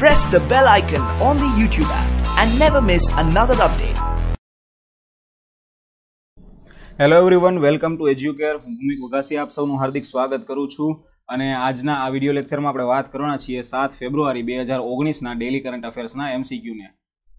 press the bell icon on the YouTube app and never miss another update. Hello everyone welcome to Educare હું ભૂમિક વગાસી આપ સૌનું હાર્દિક સ્વાગત કરું છું અને આજના આ વિડીયો લેક્ચરમાં આપણે વાત કરવાના છીએ સાત ફેબ્રુઆરી બે હજાર ઓગણીસના ડેલી કરંટ અફેર્સના એમસીક્યુને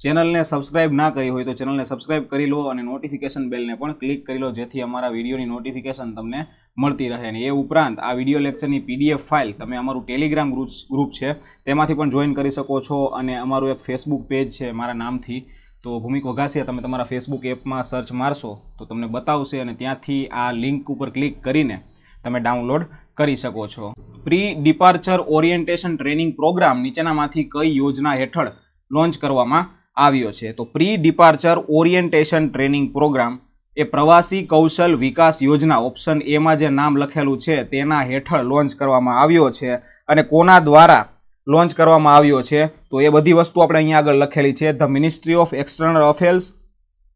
ચેનલને સબસ્ક્રાઇબ ના કરી હોય તો ચેનલને સબસ્ક્રાઇબ કરી લો અને નોટિફિકેશન બેલને પણ ક્લિક કરી લો જેથી અમારા વિડીયોની નોટિફિકેશન તમને મળતી રહે અને એ ઉપરાંત આ વિડીયો લેક્ચરની પીડીએફ ફાઇલ તમે અમારું ટેલિગ્રામ ગ્રુપ છે તેમાંથી પણ જોઈન કરી શકો છો અને અમારું એક ફેસબુક પેજ છે મારા નામથી તો ભૂમિક વઘાસિયા તમે તમારા ફેસબુક એપમાં સર્ચ મારશો તો તમને બતાવશે અને ત્યાંથી આ લિંક ઉપર ક્લિક કરીને તમે ડાઉનલોડ કરી શકો છો pre departure orientation training programme નીચેનામાંથી કઈ યોજના હેઠળ લોન્ચ કરવામાં આવ્યો છે તો pre departure orientation training programme એ પ્રવાસી કૌશલ વિકાસ યોજના ઓપ્શન એમાં જે નામ લખેલું છે તેના હેઠળ લોન્ચ કરવામાં આવ્યો છે અને કોના દ્વારા લોન્ચ કરવામાં આવ્યો છે તો એ બધી વસ્તુ આપણે અહીંયા આગળ લખેલી છે the ministry of external affairs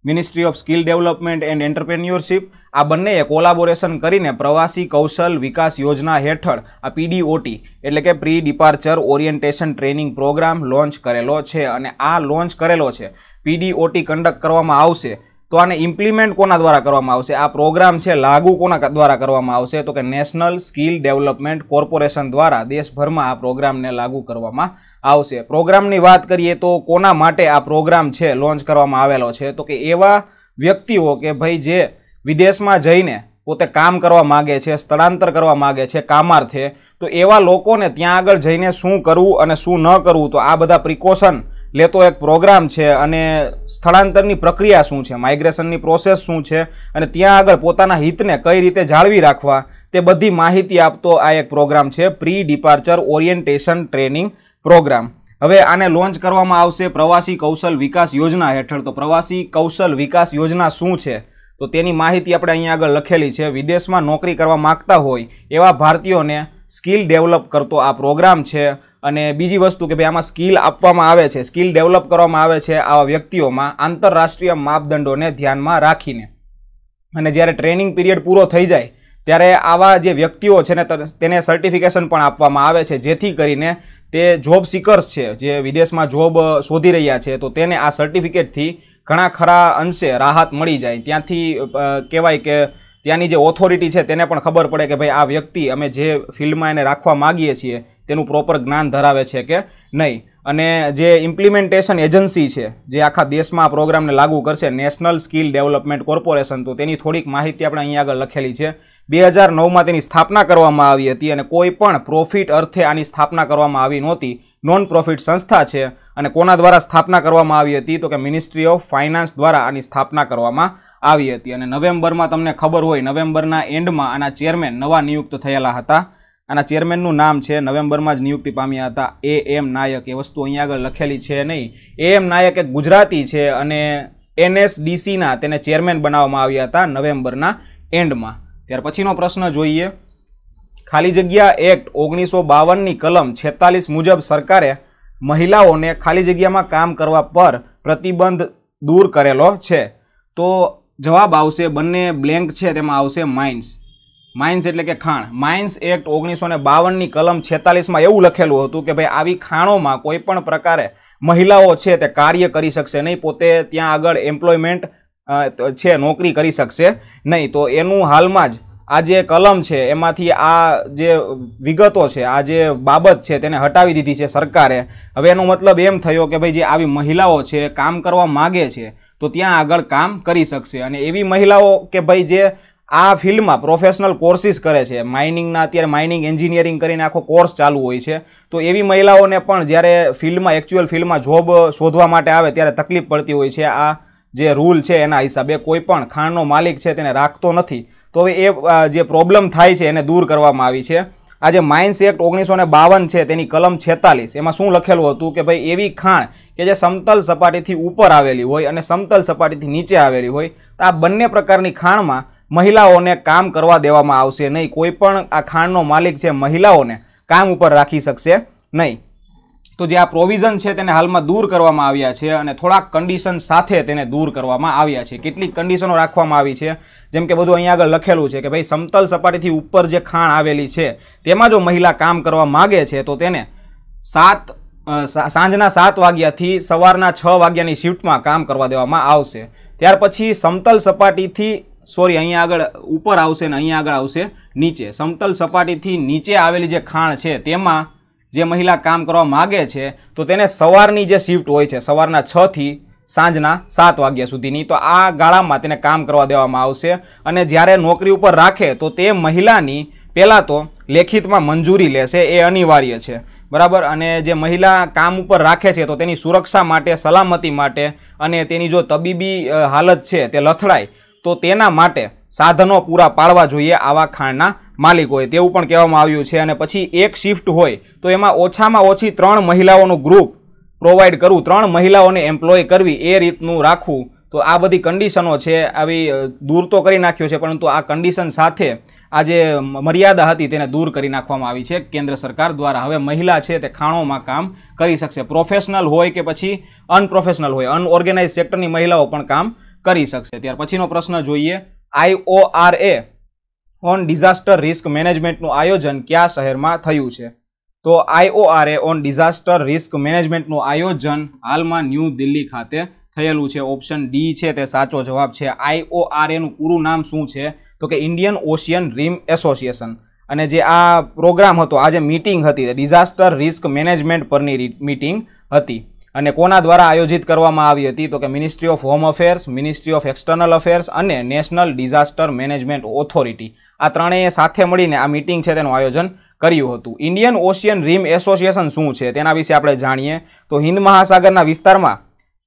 ministry of skill development and entrepreneurship આ બંનેએ કોલાબોરેશન કરીને પ્રવાસી કૌશલ વિકાસ યોજના હેઠળ આ પીડીઓટી એટલે કે pre departure orientation training programme launch કરેલો છે અને આ લોન્ચ કરેલો છે પીડીઓટી કન્ડક્ટ કરવામાં આવશે તો આને ઇમ્પ્લિમેન્ટ કોના દ્વારા કરવામાં આવશે આ પ્રોગ્રામ છે લાગુ કોના દ્વારા કરવામાં આવશે તો કે નેશનલ સ્કિલ ડેવલપમેન્ટ કોર્પોરેશન દ્વારા દેશભરમાં આ પ્રોગ્રામને લાગુ કરવામાં આવશે પ્રોગ્રામની વાત કરીએ તો કોના માટે આ પ્રોગ્રામ છે લોન્ચ કરવામાં આવેલો છે તો કે એવા વ્યક્તિઓ કે ભાઈ જે વિદેશમાં જઈને પોતે કામ કરવા માગે છે સ્થળાંતર કરવા માગે છે કામાર્થે તો એવા લોકોને ત્યાં આગળ જઈને શું કરવું અને શું ન કરવું તો આ બધા પ્રિકોશન લેતો એક પ્રોગ્રામ છે અને સ્થળાંતરની પ્રક્રિયા શું છે માઇગ્રેશનની પ્રોસેસ શું છે અને ત્યાં આગળ પોતાના હિતને કઈ રીતે જાળવી રાખવા તે બધી માહિતી આપતો આ એક પ્રોગ્રામ છે pre departure orientation training programme હવે આને લોન્ચ કરવામાં આવશે પ્રવાસી કૌશલ વિકાસ યોજના હેઠળ તો પ્રવાસી કૌશલ વિકાસ યોજના શું છે તો તેની માહિતી આપણે અહીંયા આગળ લખેલી છે વિદેશમાં નોકરી કરવા માગતા હોય એવા ભારતીયોને સ્કિલ ડેવલપ કરતો આ પ્રોગ્રામ છે અને બીજી વસ્તુ કે ભાઈ આમાં સ્કિલ આપવામાં આવે છે સ્કિલ ડેવલપ કરવામાં આવે છે આવા વ્યક્તિઓમાં આંતરરાષ્ટ્રીય માપદંડોને ધ્યાનમાં રાખીને અને જ્યારે ટ્રેનિંગ પીરિયડ પૂરો થઈ જાય ત્યારે આવા જે વ્યક્તિઓ છે ને તેને સર્ટિફિકેશન પણ આપવામાં આવે છે જેથી કરીને તે જોબ સિકર્સ છે જે વિદેશમાં જોબ શોધી રહ્યા છે તો તેને આ સર્ટિફિકેટથી ઘણા ખરા અંશે રાહત મળી જાય ત્યાંથી કહેવાય કે ત્યાંની જે ઓથોરિટી છે તેને પણ ખબર પડે કે ભાઈ આ વ્યક્તિ અમે જે ફિલ્ડમાં એને રાખવા માગીએ છીએ તેનું પ્રોપર જ્ઞાન ધરાવે છે કે નહીં અને જે ઇમ્પ્લિમેન્ટેશન એજન્સી છે જે આખા દેશમાં આ પ્રોગ્રામને લાગુ કરશે નેશનલ સ્કિલ ડેવલપમેન્ટ કોર્પોરેશન તો તેની થોડીક માહિતી આપણે અહીંયા આગળ લખેલી છે બે હજાર નવમાં તેની સ્થાપના કરવામાં આવી હતી અને કોઈ પણ પ્રોફિટ અર્થે આની સ્થાપના કરવામાં આવી નહોતી નોન પ્રોફિટ સંસ્થા છે અને કોના દ્વારા સ્થાપના કરવામાં આવી હતી તો કે મિનિસ્ટ્રી ઓફ ફાઇનાન્સ દ્વારા આની સ્થાપના કરવામાં આવી હતી અને નવેમ્બરમાં તમને ખબર હોય નવેમ્બરના એન્ડમાં આના ચેરમેન નવા નિયુક્ત થયેલા હતા આના ચેરમેનનું નામ છે નવેમ્બરમાં જ નિયુક્તિ પામ્યા હતા એ એમ નાયક એ વસ્તુ અહીંયા આગળ લખેલી છે નહીં એ એમ નાયક એક ગુજરાતી છે અને એનએસડીસીના તેને ચેરમેન બનાવવામાં આવ્યા હતા નવેમ્બરના એન્ડમાં ત્યાર પછીનો પ્રશ્ન જોઈએ ખાલી જગ્યા એક્ટ ઓગણીસો બાવનની કલમ છેતાલીસ મુજબ સરકારે મહિલાઓને ખાલી જગ્યામાં કામ કરવા પર પ્રતિબંધ દૂર કરેલો છે તો જવાબ આવશે બંને બ્લેન્ક છે તેમાં આવશે માઇન્સ માઇન્સ એટલે કે ખાણ માઇન્સ એક્ટ ઓગણીસો ને બાવનની કલમ છેતાલીસમાં એવું લખેલું હતું કે ભાઈ આવી ખાણોમાં કોઈ પણ પ્રકારે મહિલાઓ છે તે કાર્ય કરી શકશે નહીં પોતે ત્યાં આગળ એમ્પ્લોયમેન્ટ છે નોકરી કરી શકશે નહીં તો એનું હાલમાં જ આ જે કલમ છે એમાંથી આ જે વિગતો છે આ જે બાબત છે તેને હટાવી દીધી છે સરકારે હવે એનો મતલબ એમ થયો કે ભાઈ જે આવી મહિલાઓ છે કામ કરવા માગે છે તો ત્યાં આગળ કામ કરી શકશે અને એવી મહિલાઓ કે ભાઈ જે આ ફિલ્ડમાં પ્રોફેશનલ કોર્સિસ કરે છે માઇનિંગના અત્યારે માઇનિંગ એન્જિનિયરિંગ કરીને આખો કોર્સ ચાલુ હોય છે તો એવી મહિલાઓને પણ જ્યારે ફિલ્ડમાં એકચ્યુઅલ ફિલ્ડમાં જોબ શોધવા માટે આવે ત્યારે તકલીફ પડતી હોય છે આ જે રૂલ છે એના હિસાબે કોઈ પણ ખાણનો માલિક છે તેને રાખતો નથી તો હવે એ જે પ્રોબ્લેમ થાય છે એને દૂર કરવામાં આવી છે આ જે માઇન્સ એક્ટ ઓગણીસો બાવન છે તેની કલમ છેતાલીસ એમાં શું લખેલું હતું કે ભાઈ એવી ખાણ કે જે સમતલ સપાટીથી ઉપર આવેલી હોય અને સમતલ સપાટીથી નીચે આવેલી હોય તો આ બંને પ્રકારની ખાણમાં મહિલાઓને કામ કરવા દેવામાં આવશે નહીં કોઈ પણ આ ખાણનો માલિક છે મહિલાઓને કામ ઉપર રાખી શકશે નહીં તો જે આ પ્રોવિઝન છે તેને હાલમાં દૂર કરવામાં આવ્યા છે અને થોડાક કન્ડિશન સાથે તેને દૂર કરવામાં આવ્યા છે કેટલીક કન્ડિશનો રાખવામાં આવી છે જેમ કે બધું અહીંયા આગળ લખેલું છે કે ભાઈ સમતલ સપાટીથી ઉપર જે ખાણ આવેલી છે તેમાં જો મહિલા કામ કરવા માગે છે તો તેને સાત સાંજના સાત વાગ્યાથી સવારના છ વાગ્યાની શિફ્ટમાં કામ કરવા દેવામાં આવશે ત્યાર પછી સમતલ સપાટીથી સોરી અહીંયા આગળ ઉપર આવશે ને અહીંયા આગળ આવશે નીચે સમતલ સપાટીથી નીચે આવેલી જે ખાણ છે તેમાં જે મહિલા કામ કરવા માગે છે તો તેને સવારની જે શિફ્ટ હોય છે સવારના છથી સાંજના સાત વાગ્યા સુધીની તો આ ગાળામાં તેને કામ કરવા દેવામાં આવશે અને જ્યારે નોકરી ઉપર રાખે તો તે મહિલાની પહેલાં તો લેખિતમાં મંજૂરી લેશે એ અનિવાર્ય છે બરાબર અને જે મહિલા કામ ઉપર રાખે છે તો તેની સુરક્ષા માટે સલામતી માટે અને તેની જો તબીબી હાલત છે તે લથડાય તો તેના માટે સાધનો પૂરા પાડવા જોઈએ આવા ખાણના માલિકોએ તેવું પણ કહેવામાં આવ્યું છે અને પછી એક શિફ્ટ હોય તો એમાં ઓછામાં ઓછી ત્રણ મહિલાઓનું ગ્રુપ પ્રોવાઈડ કરવું ત્રણ મહિલાઓને એમ્પ્લોય કરવી એ રીતનું રાખવું તો આ બધી કન્ડિશનો છે આવી દૂર તો કરી નાખ્યો છે પરંતુ આ કન્ડિશન સાથે આ જે મર્યાદા હતી તેને દૂર કરી નાખવામાં આવી છે કેન્દ્ર સરકાર દ્વારા હવે મહિલા છે તે ખાણોમાં કામ કરી શકશે પ્રોફેશનલ હોય કે પછી અનપ્રોફેશનલ હોય અનઓર્ગેનાઇઝ સેક્ટરની મહિલાઓ પણ કામ કરી શકશે ત્યાર પછીનો પ્રશ્ન જોઈએ આઈઓઆરએ ઓન ડિઝાસ્ટર રિસ્ક મેનેજમેન્ટનું આયોજન કયા શહેરમાં થયું છે તો આઈઓઆરએ ઓન ડિઝાસ્ટર રિસ્ક મેનેજમેન્ટનું આયોજન હાલમાં ન્યૂ દિલ્હી ખાતે થયેલું છે ઓપ્શન ડી છે તે સાચો જવાબ છે આઈઓઆરએનું પૂરું નામ શું છે તો કે ઇન્ડિયન ઓશિયન રીમ એસોસિએશન અને જે આ પ્રોગ્રામ હતો આ જે મિટિંગ હતી ડિઝાસ્ટર રિસ્ક મેનેજમેન્ટ પરની મિટિંગ હતી અને કોના દ્વારા આયોજિત કરવામાં આવી હતી તો કે ministry of home affairs ministry of external affairs અને નેશનલ ડિઝાસ્ટર મેનેજમેન્ટ ઓથોરિટી આ ત્રણેય સાથે મળીને આ મિટિંગ છે તેનું આયોજન કર્યું હતું ઇન્ડિયન ઓશિયન રીમ એસોસિએશન શું છે તેના વિશે આપણે જાણીએ તો હિન્દ મહાસાગરના વિસ્તારમાં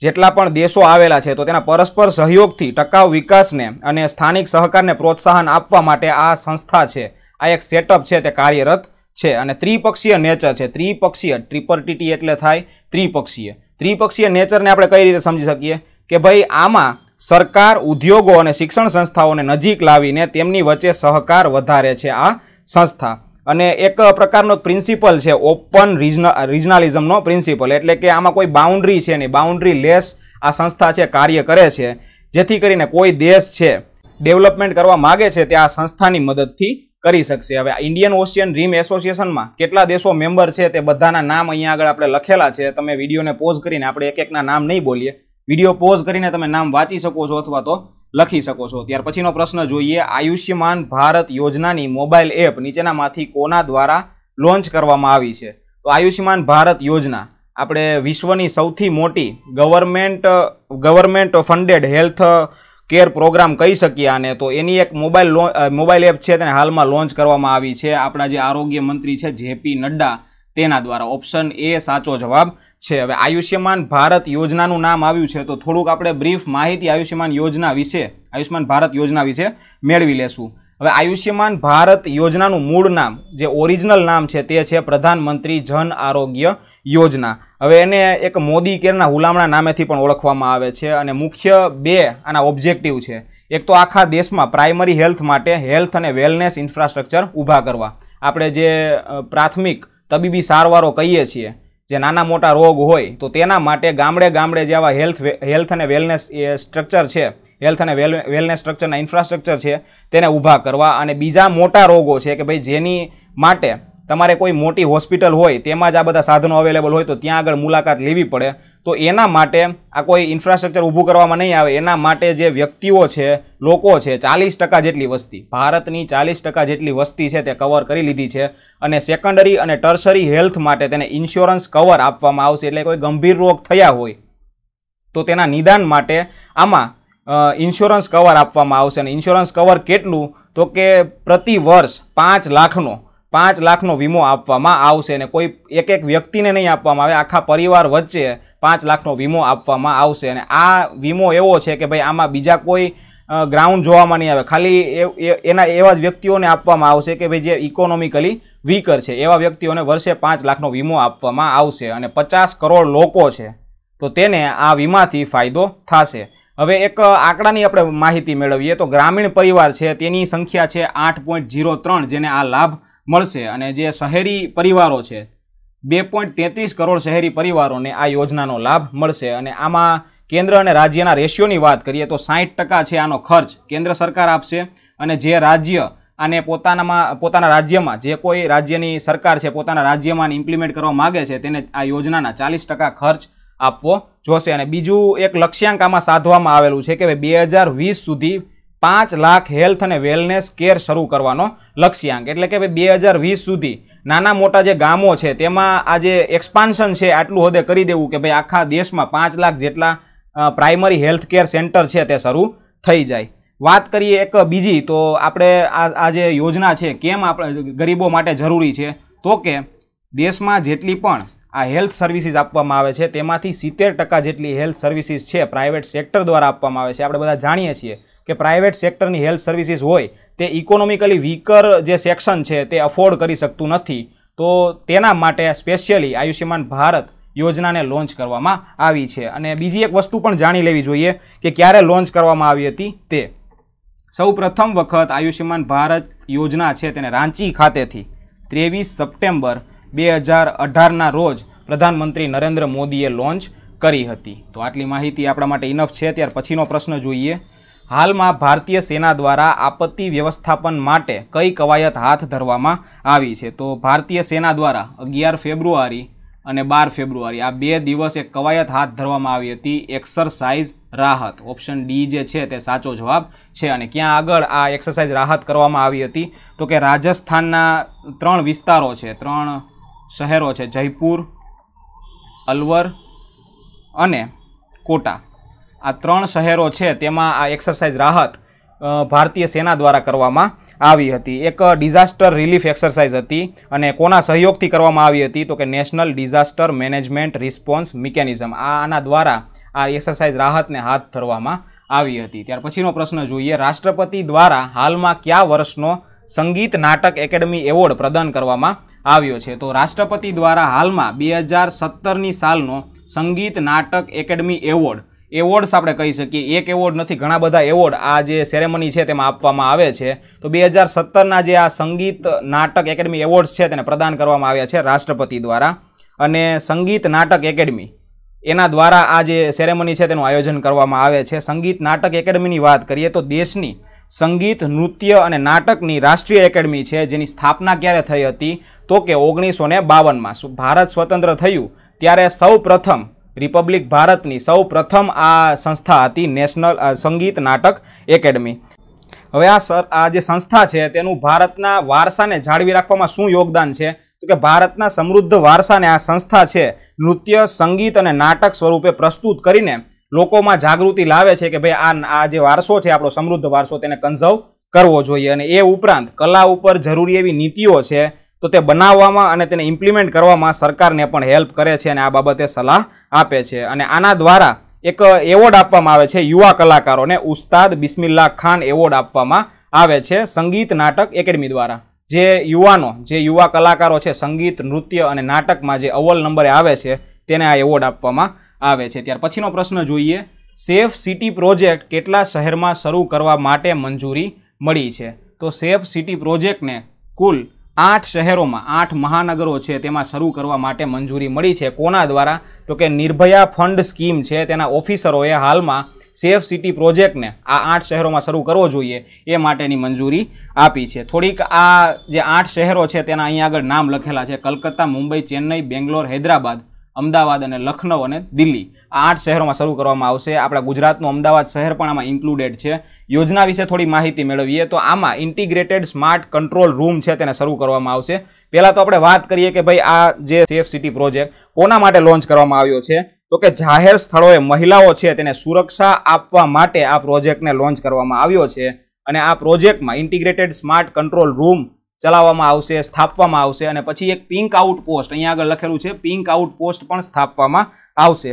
જેટલા પણ દેશો આવેલા છે તો તેના પરસ્પર સહયોગથી ટકાઉ વિકાસને અને સ્થાનિક સહકારને પ્રોત્સાહન આપવા માટે આ સંસ્થા છે આ એક સેટઅપ છે તે કાર્યરત છે અને ત્રિપક્ષીય નેચર છે ત્રિપક્ષીય ટ્રિપલ ટીટી એટલે થાય ત્રિપક્ષીય ત્રિપક્ષીય નેચરને આપણે કઈ રીતે સમજી શકીએ કે ભાઈ આમાં સરકાર ઉદ્યોગો અને શિક્ષણ સંસ્થાઓને નજીક લાવીને તેમની વચ્ચે સહકાર વધારે છે આ સંસ્થા અને એક પ્રકારનો પ્રિન્સિપલ છે ઓપન રિજના રિજનાલિઝમનો પ્રિન્સિપલ એટલે કે આમાં કોઈ બાઉન્ડ્રી છે નહીં બાઉન્ડ્રી લેસ આ સંસ્થા છે કાર્ય કરે છે જેથી કરીને કોઈ દેશ છે ડેવલપમેન્ટ કરવા માગે છે તે આ સંસ્થાની મદદથી કરી શકશે હવે ઇન્ડિયન ઓશિયન રીમ એસોસિએશનમાં કેટલા દેશો મેમ્બર છે તે બધાના નામ અહીંયા આગળ આપણે લખેલા છે તમે વિડીયોને પોઝ કરીને આપણે એક એકના નામ નહીં બોલીએ વિડીયો પોઝ કરીને તમે નામ વાંચી શકો છો અથવા તો લખી શકો છો ત્યાર પછીનો પ્રશ્ન જોઈએ આયુષ્યમાન ભારત યોજનાની મોબાઈલ એપ નીચેનામાંથી કોના દ્વારા લોન્ચ કરવામાં આવી છે તો આયુષ્યમાન ભારત યોજના આપણે વિશ્વની સૌથી મોટી government government funded health care programme કહી શકીએ આને તો એની એક મોબાઈલ મોબાઈલ એપ છે તેને હાલમાં લોન્ચ કરવામાં આવી છે આપણા જે આરોગ્ય મંત્રી છે જેપી નડ્ડા તેના દ્વારા ઓપ્શન એ સાચો જવાબ છે હવે આયુષ્યમાન ભારત યોજનાનું નામ આવ્યું છે તો થોડુંક આપણે બ્રીફ માહિતી આયુષ્યમાન યોજના વિશે આયુષ્યમાન ભારત યોજના વિશે મેળવી લેશું હવે આયુષ્યમાન ભારત યોજનાનું મૂળ નામ જે ઓરિજિનલ નામ છે તે છે પ્રધાનમંત્રી જન આરોગ્ય યોજના હવે એને એક મોદી કેરના હુલામણા નામેથી પણ ઓળખવામાં આવે છે અને મુખ્ય બે આના ઓબ્જેક્ટિવ છે એક તો આખા દેશમાં પ્રાઇમરી હેલ્થ માટે હેલ્થ અને વેલનેસ ઇન્ફ્રાસ્ટ્રક્ચર ઊભા કરવા આપણે જે પ્રાથમિક તબીબી સારવારો કહીએ છીએ જે નાના મોટા રોગ હોય તો તેના માટે ગામડે ગામડે જેવા હેલ્થ હેલ્થ અને વેલનેસ સ્ટ્રક્ચર છે હેલ્થ અને વેલ વેલનેસ સ્ટ્રક્ચરના ઇન્ફ્રાસ્ટ્રક્ચર છે તેને ઊભા કરવા અને બીજા મોટા રોગો છે કે ભાઈ જેની માટે તમારે કોઈ મોટી હોસ્પિટલ હોય તેમાં જ આ બધા સાધનો અવેલેબલ હોય તો ત્યાં આગળ મુલાકાત લેવી પડે તો એના માટે આ કોઈ ઇન્ફ્રાસ્ટ્રક્ચર ઊભું કરવામાં નહીં આવે એના માટે જે વ્યક્તિઓ છે લોકો છે ચાલીસ ટકા જેટલી વસ્તી ભારતની ચાલીસ ટકા જેટલી વસ્તી છે તે કવર કરી લીધી છે અને સેકન્ડરી અને ટર્સરી હેલ્થ માટે તેને ઇન્સ્યોરન્સ કવર આપવામાં આવશે એટલે કોઈ ગંભીર રોગ થયા હોય તો તેના નિદાન માટે આમાં ઇન્સ્યોરન્સ કવર આપવામાં આવશે અને ઇન્સ્યોરન્સ કવર કેટલું તો કે પ્રતિ વર્ષ પાંચ લાખનો પાંચ લાખનો વીમો આપવામાં આવશે અને કોઈ એક એક વ્યક્તિને નહીં આપવામાં આવે આખા પરિવાર વચ્ચે પાંચ લાખનો વીમો આપવામાં આવશે અને આ વીમો એવો છે કે ભાઈ આમાં બીજા કોઈ ગ્રાઉન્ડ જોવામાં નહીં આવે ખાલી એના એવા જ વ્યક્તિઓને આપવામાં આવશે કે ભાઈ જે ઇકોનોમિકલી વીકર છે એવા વ્યક્તિઓને વર્ષે પાંચ લાખનો વીમો આપવામાં આવશે અને પચાસ કરોડ લોકો છે તો તેને આ વીમાથી ફાયદો થશે હવે એક આંકડાની આપણે માહિતી મેળવીએ તો ગ્રામીણ પરિવાર છે તેની સંખ્યા છે આઠ પોઈન્ટ જીરો ત્રણ જેને આ લાભ મળશે અને જે શહેરી પરિવારો છે બે પોઈન્ટ તેત્રીસ કરોડ શહેરી પરિવારોને આ યોજનાનો લાભ મળશે અને આમાં કેન્દ્ર અને રાજ્યના રેશિયોની વાત કરીએ તો સાઠ ટકા છે આનો ખર્ચ કેન્દ્ર સરકાર આપશે અને જે રાજ્ય અને પોતાનામાં પોતાના રાજ્યમાં જે કોઈ રાજ્યની સરકાર છે પોતાના રાજ્યમાં ઇમ્પ્લિમેન્ટ કરવા માગે છે તેને આ યોજનાના ચાલીસ ટકા ખર્ચ આપવો જોશે અને બીજું એક લક્ષ્યાંક આમાં સાધવામાં આવેલું છે કે બે હજાર વીસ સુધી પાંચ લાખ હેલ્થ અને વેલનેસ કેર શરૂ કરવાનો લક્ષ્યાંક એટલે કે બે હજાર વીસ સુધી નાના મોટા જે ગામો છે તેમાં આ જે એક્સપાન્શન છે આટલું હદે કરી દેવું કે ભાઈ આખા દેશમાં પાંચ લાખ જેટલા પ્રાઇમરી હેલ્થ કેર સેન્ટર છે તે શરૂ થઈ જાય વાત કરીએ એક બીજી તો આપણે આ જે યોજના છે કેમ આપણે ગરીબો માટે જરૂરી છે તો કે દેશમાં જેટલી પણ આ હેલ્થ સર્વિસીસ આપવામાં આવે છે તેમાંથી સિત્તેર ટકા જેટલી હેલ્થ સર્વિસીસ છે પ્રાઇવેટ સેક્ટર દ્વારા આપવામાં આવે છે આપણે બધા જાણીએ છીએ કે પ્રાઇવેટ સેક્ટરની હેલ્થ સર્વિસીસ હોય તે ઇકોનોમિકલી વીકર જે સેક્શન છે તે અફોર્ડ કરી શકતું નથી તો તેના માટે સ્પેશિયલી આયુષ્યમાન ભારત યોજનાને લોન્ચ કરવામાં આવી છે અને બીજી એક વસ્તુ પણ જાણી લેવી જોઈએ કે ક્યારે લોન્ચ કરવામાં આવી હતી તે સૌ પ્રથમ વખત આયુષ્યમાન ભારત યોજના છે તેને રાંચી ખાતેથી ત્રેવીસ સપ્ટેમ્બર બે હજાર અઢારના રોજ પ્રધાનમંત્રી નરેન્દ્ર મોદીએ લોન્ચ કરી હતી તો આટલી માહિતી આપણા માટે ઇનફ છે ત્યાર પછીનો પ્રશ્ન જોઈએ હાલમાં ભારતીય સેના દ્વારા આપત્તિ વ્યવસ્થાપન માટે કઈ કવાયત હાથ ધરવામાં આવી છે તો ભારતીય સેના દ્વારા અગિયાર ફેબ્રુઆરી અને બાર ફેબ્રુઆરી આ બે દિવસે કવાયત હાથ ધરવામાં આવી હતી એક્સરસાઇઝ રાહત ઓપ્શન ડી જે છે તે સાચો જવાબ છે અને ક્યાં આગળ આ એક્સરસાઇઝ રાહત કરવામાં આવી હતી તો કે રાજસ્થાનના ત્રણ વિસ્તારો છે ત્રણ શહેરો છે જયપુર અલવર અને કોટા આ ત્રણ શહેરો છે તેમાં આ એક્સરસાઇઝ રાહત ભારતીય સેના દ્વારા કરવામાં આવી હતી એક ડિઝાસ્ટર રિલીફ એક્સરસાઇઝ હતી અને કોના સહયોગથી કરવામાં આવી હતી તો કે national disaster management response mechanism આના દ્વારા આ એક્સરસાઇઝ રાહતને હાથ ધરવામાં આવી હતી ત્યાર પછીનો પ્રશ્ન જોઈએ રાષ્ટ્રપતિ દ્વારા હાલમાં કયા વર્ષનો સંગીત નાટક એકેડમી એવોર્ડ પ્રદાન કરવામાં આવ્યો છે તો રાષ્ટ્રપતિ દ્વારા હાલમાં બે હજાર સત્તરની સાલનો સંગીત નાટક એકેડમી એવોર્ડ એવોર્ડ્સ આપણે કહી શકીએ એક એવોર્ડ નથી ઘણા બધા એવોર્ડ આ જે સેરેમની છે તેમાં આપવામાં આવે છે તો બે હજાર સત્તરના જે આ સંગીત નાટક એકેડમી એવોર્ડ્સ છે તેને પ્રદાન કરવામાં આવ્યા છે રાષ્ટ્રપતિ દ્વારા અને સંગીત નાટક એકેડમી એના દ્વારા આ જે સેરેમની છે તેનું આયોજન કરવામાં આવે છે સંગીત નાટક એકેડમીની વાત કરીએ તો દેશની સંગીત નૃત્ય અને નાટકની રાષ્ટ્રીય એકેડમી છે જેની સ્થાપના ક્યારે થઈ હતી તો કે ઓગણીસો ને બાવનમાં ભારત સ્વતંત્ર થયું ત્યારે સૌ પ્રથમ રિપબ્લિક ભારતની સૌ પ્રથમ આ સંસ્થા હતી નેશનલ સંગીત નાટક એકેડમી હવે આ સર આ જે સંસ્થા છે તેનું ભારતના વારસાને જાળવી રાખવામાં શું યોગદાન છે તો કે ભારતના સમૃદ્ધ વારસાને આ સંસ્થા છે નૃત્ય સંગીત અને નાટક સ્વરૂપે પ્રસ્તુત કરીને લોકોમાં જાગૃતિ લાવે છે કે ભાઈ આ આ જે વારસો છે આપણો સમૃદ્ધ વારસો તેને કન્ઝર્વ કરવો જોઈએ અને એ ઉપરાંત કલા ઉપર જરૂરી એવી નીતિઓ છે તો તે બનાવવામાં અને તેને ઇમ્પ્લિમેન્ટ કરવામાં સરકારને પણ હેલ્પ કરે છે અને આ બાબતે સલાહ આપે છે અને આના દ્વારા એક એવોર્ડ આપવામાં આવે છે યુવા કલાકારોને ઉસ્તાદ બિસ્મિલ્લા ખાન એવોર્ડ આપવામાં આવે છે સંગીત નાટક એકેડમી દ્વારા જે યુવાનો જે યુવા કલાકારો છે સંગીત નૃત્ય અને નાટકમાં જે અવ્વલ નંબરે આવે છે તેને આ એવોર્ડ આપવામાં આવે છે ત્યાર પછીનો પ્રશ્ન જોઈએ સેફ સિટી પ્રોજેક્ટ કેટલા શહેરમાં શરૂ કરવા માટે મંજૂરી મળી છે તો સેફ સિટી પ્રોજેક્ટને કુલ આઠ શહેરોમાં આઠ મહાનગરો છે તેમાં શરૂ કરવા માટે મંજૂરી મળી છે કોના દ્વારા તો કે નિર્ભયા ફંડ સ્કીમ છે તેના ઓફિસરોએ હાલમાં સેફ સિટી પ્રોજેક્ટને આ આઠ શહેરોમાં શરૂ કરવો જોઈએ એ માટેની મંજૂરી આપી છે થોડીક આ જે આઠ શહેરો છે તેના અહીંયા આગળ નામ લખેલા છે કલકત્તા મુંબઈ ચેન્નઈ બેંગ્લોર હૈદરાબાદ અમદાવાદ અને લખનઉ અને દિલ્હી આ આઠ શહેરોમાં શરૂ કરવામાં આવશે આપણા ગુજરાતનું અમદાવાદ શહેર પણ આમાં ઇન્ક્લુડેડ છે યોજના વિશે થોડી માહિતી મેળવીએ તો આમાં ઇન્ટિગ્રેટેડ સ્માર્ટ કંટ્રોલ રૂમ છે તેને શરૂ કરવામાં આવશે પહેલાં તો આપણે વાત કરીએ કે ભાઈ આ જે સેફ સિટી પ્રોજેક્ટ કોના માટે લોન્ચ કરવામાં આવ્યો છે તો કે જાહેર સ્થળોએ મહિલાઓ છે તેને સુરક્ષા આપવા માટે આ પ્રોજેક્ટને લોન્ચ કરવામાં આવ્યો છે અને આ પ્રોજેક્ટમાં ઇન્ટિગ્રેટેડ સ્માર્ટ કંટ્રોલ રૂમ ચલાવવામાં આવશે સ્થાપવામાં આવશે અને પછી એક પિંક આઉટ પોસ્ટ અહીંયા આગળ લખેલું છે પિંક આઉટ પોસ્ટ પણ સ્થાપવામાં આવશે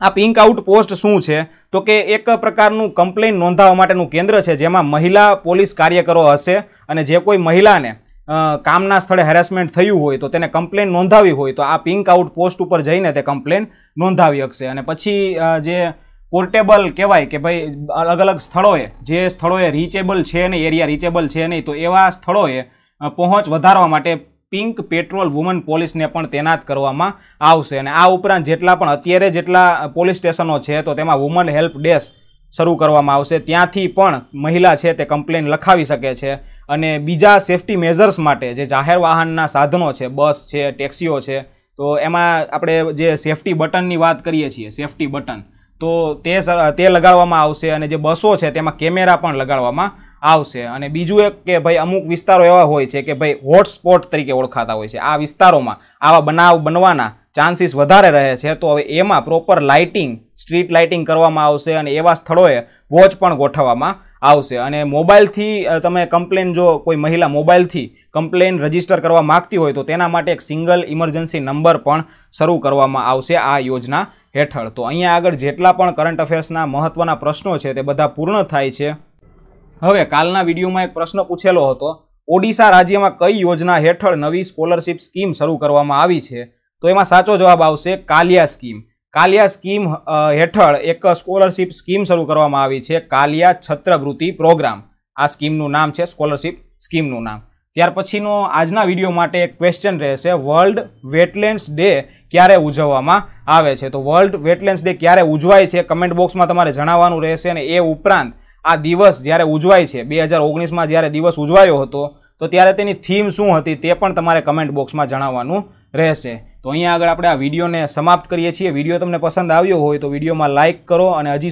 આ પિંક આઉટ પોસ્ટ શું છે તો કે એક પ્રકારનું કમ્પ્લેન નોંધાવવા માટેનું કેન્દ્ર છે જેમાં મહિલા પોલીસ કાર્યકરો હશે અને જે કોઈ મહિલાને કામના સ્થળે હેરેસમેન્ટ થયું હોય તો તેને કમ્પ્લેન નોંધાવી હોય તો આ પિંક આઉટ પોસ્ટ ઉપર જઈને તે કમ્પ્લેન નોંધાવી શકશે અને પછી જે પોર્ટેબલ કહેવાય કે ભાઈ અલગ અલગ સ્થળોએ જે સ્થળોએ રીચેબલ છે નહીં એરિયા રીચેબલ છે નહીં તો એવા સ્થળોએ પહોંચ વધારવા માટે પિંક પેટ્રોલ વુમન પોલીસને પણ તૈનાત કરવામાં આવશે અને આ ઉપરાંત જેટલા પણ અત્યારે જેટલા પોલીસ સ્ટેશનો છે તો તેમાં વુમન હેલ્પ ડેસ્ક શરૂ કરવામાં આવશે ત્યાંથી પણ મહિલા છે તે કમ્પ્લેન લખાવી શકે છે અને બીજા સેફટી મેઝર્સ માટે જે જાહેર વાહનના સાધનો છે બસ છે ટેક્સીઓ છે તો એમાં આપણે જે સેફટી બટનની વાત કરીએ છીએ સેફટી બટન તો તે તે લગાડવામાં આવશે અને જે બસો છે તેમાં કેમેરા પણ લગાડવામાં આવશે અને બીજું એક કે ભાઈ અમુક વિસ્તારો એવા હોય છે કે ભાઈ હોટસ્પોટ તરીકે ઓળખાતા હોય છે આ વિસ્તારોમાં આવા બનાવ બનવાના ચાન્સીસ વધારે રહે છે તો હવે એમાં પ્રોપર લાઇટિંગ સ્ટ્રીટ લાઇટિંગ કરવામાં આવશે અને એવા સ્થળોએ વોચ પણ ગોઠવવામાં આવશે અને મોબાઈલથી તમે કમ્પ્લેન જો કોઈ મહિલા મોબાઈલથી કમ્પ્લેન રજીસ્ટર કરવા માગતી હોય તો તેના માટે એક સિંગલ ઇમરજન્સી નંબર પણ શરૂ કરવામાં આવશે આ યોજના હેઠળ તો અહીંયા આગળ જેટલા પણ કરંટ અફેર્સના મહત્ત્વના પ્રશ્નો છે તે બધા પૂર્ણ થાય છે હવે કાલના વિડીયોમાં એક પ્રશ્ન પૂછેલો હતો ઓડિશા રાજ્યમાં કઈ યોજના હેઠળ નવી સ્કોલરશિપ સ્કીમ શરૂ કરવામાં આવી છે તો એમાં સાચો જવાબ આવશે કાલિયા સ્કીમ કાલિયા સ્કીમ હેઠળ એક સ્કોલરશિપ સ્કીમ શરૂ કરવામાં આવી છે કાલિયા છત્રવૃત્તિ પ્રોગ્રામ આ સ્કીમનું નામ છે સ્કોલરશિપ સ્કીમનું નામ ત્યાર પછીનો આજના વિડીયો માટે એક ક્વેશ્ચન રહેશે વર્લ્ડ વેટલેન્ડ્સ ડે ક્યારે ઉજવવામાં આવે છે તો વર્લ્ડ વેટલેન્ડ્સ ડે ક્યારે ઉજવાય છે કમેન્ટ બોક્સમાં તમારે જણાવવાનું રહેશે અને એ ઉપરાંત આ દિવસ જ્યારે ઉજવાય છે બે હજાર ઓગણીસમાં જ્યારે દિવસ ઉજવાયો હતો તો ત્યારે તેની થીમ શું હતી તે પણ તમારે કમેન્ટ બોક્સમાં જણાવવાનું રહેશે તો અહીંયા આગળ આપણે આ વિડીયોને સમાપ્ત કરીએ છીએ વિડીયો તમને પસંદ આવ્યો હોય તો વિડીયોમાં લાઇક કરો અને હજી